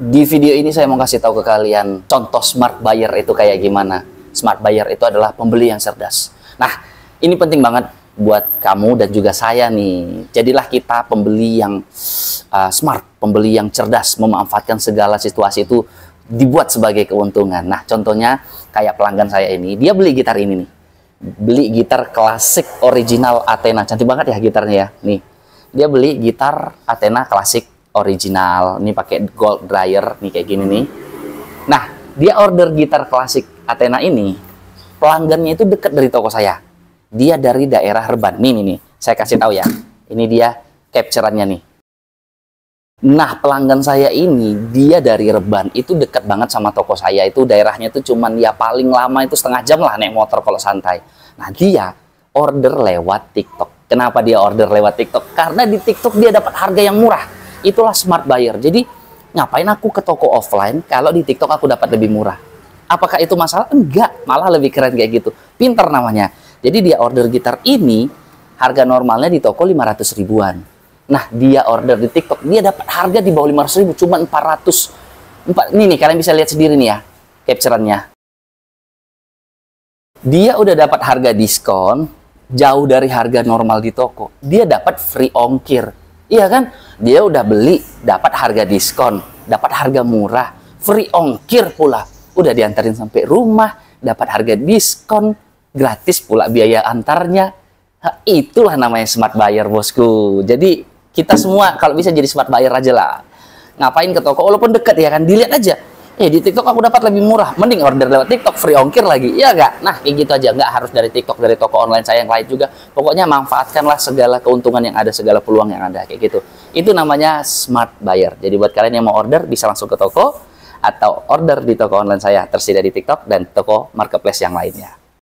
Di video ini saya mau kasih tahu ke kalian contoh smart buyer itu kayak gimana. Smart buyer itu adalah pembeli yang cerdas. Nah, ini penting banget buat kamu dan juga saya nih. Jadilah kita pembeli yang uh, smart, pembeli yang cerdas, memanfaatkan segala situasi itu dibuat sebagai keuntungan. Nah, contohnya kayak pelanggan saya ini, dia beli gitar ini nih. Beli gitar klasik original Athena. Cantik banget ya gitarnya ya. Nih. Dia beli gitar Athena klasik original ini pakai gold dryer nih kayak gini nih nah dia order gitar klasik Athena ini pelanggannya itu dekat dari toko saya dia dari daerah Reban nih nih, nih. saya kasih tahu ya ini dia capturannya nih Nah, pelanggan saya ini, dia dari Reban, itu dekat banget sama toko saya. Itu daerahnya itu cuman ya paling lama itu setengah jam lah naik motor kalau santai. Nah, dia order lewat TikTok. Kenapa dia order lewat TikTok? Karena di TikTok dia dapat harga yang murah Itulah smart buyer. Jadi ngapain aku ke toko offline kalau di TikTok aku dapat lebih murah? Apakah itu masalah? Enggak, malah lebih keren kayak gitu. Pinter namanya. Jadi dia order gitar ini harga normalnya di toko 500 ribuan. Nah, dia order di TikTok, dia dapat harga di bawah 500 ribu, cuma 400. ini nih, kalian bisa lihat sendiri nih ya, capture-annya. Dia udah dapat harga diskon, jauh dari harga normal di toko. Dia dapat free ongkir. Iya kan? Dia udah beli, dapat harga diskon, dapat harga murah, free ongkir pula. Udah diantarin sampai rumah, dapat harga diskon, gratis pula biaya antarnya. Nah, itulah namanya smart buyer, bosku. Jadi kita semua kalau bisa jadi smart buyer aja lah. Ngapain ke toko walaupun dekat ya kan, dilihat aja ya di TikTok aku dapat lebih murah. Mending order lewat TikTok, free ongkir lagi. Iya nggak? Nah, kayak gitu aja. Nggak harus dari TikTok, dari toko online saya yang lain juga. Pokoknya manfaatkanlah segala keuntungan yang ada, segala peluang yang ada. Kayak gitu. Itu namanya smart buyer. Jadi buat kalian yang mau order, bisa langsung ke toko atau order di toko online saya tersedia di TikTok dan toko marketplace yang lainnya.